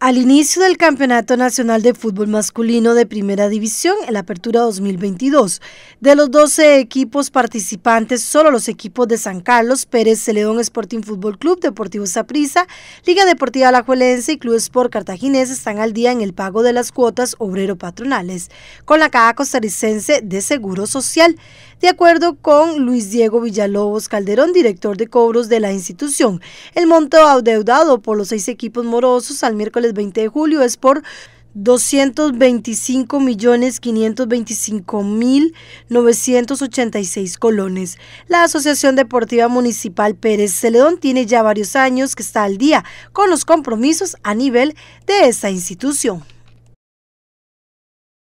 Al inicio del Campeonato Nacional de Fútbol Masculino de Primera División, en la apertura 2022, de los 12 equipos participantes, solo los equipos de San Carlos, Pérez, Celedón Sporting Fútbol Club, Deportivo Saprissa, Liga Deportiva La Juelense y Club Sport Cartaginés están al día en el pago de las cuotas obrero-patronales, con la Caja Costarricense de Seguro Social. De acuerdo con Luis Diego Villalobos Calderón, director de cobros de la institución, el monto adeudado por los seis equipos morosos al miércoles el 20 de julio es por 225 millones 525 mil 986 colones. La Asociación Deportiva Municipal Pérez Celedón tiene ya varios años que está al día con los compromisos a nivel de esta institución.